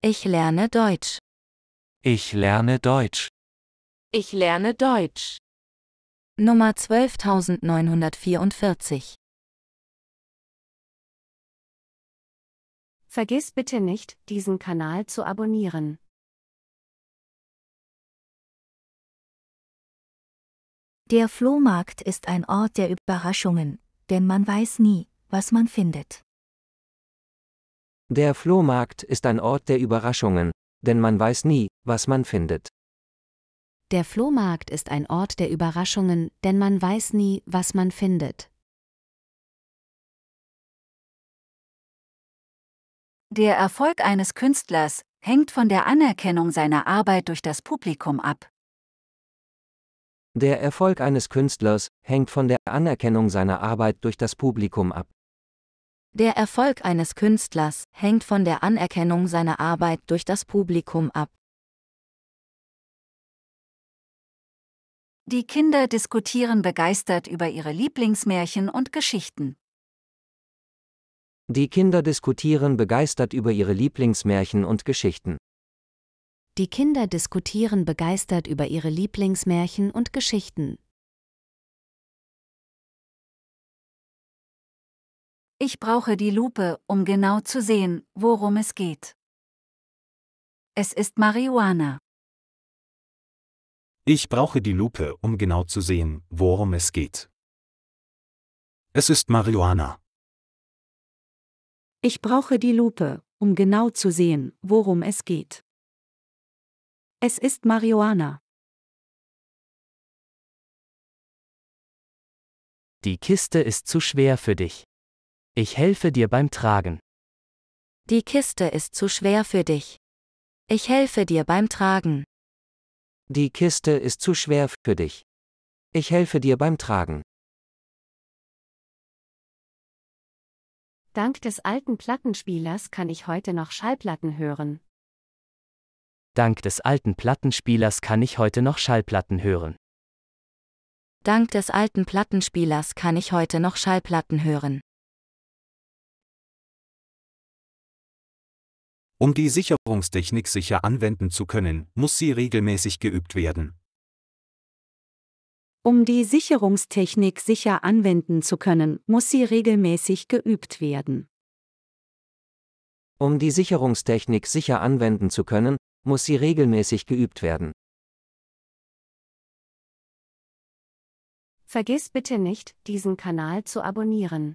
Ich lerne Deutsch. Ich lerne Deutsch. Ich lerne Deutsch. Nummer 12944. Vergiss bitte nicht, diesen Kanal zu abonnieren. Der Flohmarkt ist ein Ort der Überraschungen, denn man weiß nie, was man findet. Der Flohmarkt ist ein Ort der Überraschungen, denn man weiß nie, was man findet. Der Flohmarkt ist ein Ort der Überraschungen, denn man weiß nie, was man findet. Der Erfolg eines Künstlers hängt von der Anerkennung seiner Arbeit durch das Publikum ab. Der Erfolg eines Künstlers hängt von der Anerkennung seiner Arbeit durch das Publikum ab. Der Erfolg eines Künstlers hängt von der Anerkennung seiner Arbeit durch das Publikum ab. Die Kinder diskutieren begeistert über ihre Lieblingsmärchen und Geschichten. Die Kinder diskutieren begeistert über ihre Lieblingsmärchen und Geschichten. Die Kinder diskutieren begeistert über ihre Lieblingsmärchen und Geschichten. Ich brauche die Lupe, um genau zu sehen, worum es geht. Es ist Marihuana. Ich brauche die Lupe, um genau zu sehen, worum es geht. Es ist Marihuana. Ich brauche die Lupe, um genau zu sehen, worum es geht. Es ist Marihuana. Die Kiste ist zu schwer für dich. Ich helfe dir beim Tragen. Die Kiste ist zu schwer für dich. Ich helfe dir beim Tragen. Die Kiste ist zu schwer für dich. Ich helfe dir beim Tragen. Dank des alten Plattenspielers kann ich heute noch Schallplatten hören. Dank des alten Plattenspielers kann ich heute noch Schallplatten hören. Dank des alten Plattenspielers kann ich heute noch Schallplatten hören. Um die Sicherungstechnik sicher anwenden zu können, muss sie regelmäßig geübt werden. Um die Sicherungstechnik sicher anwenden zu können, muss sie regelmäßig geübt werden. Um die Sicherungstechnik sicher anwenden zu können, muss sie regelmäßig geübt werden. Vergiss bitte nicht, diesen Kanal zu abonnieren.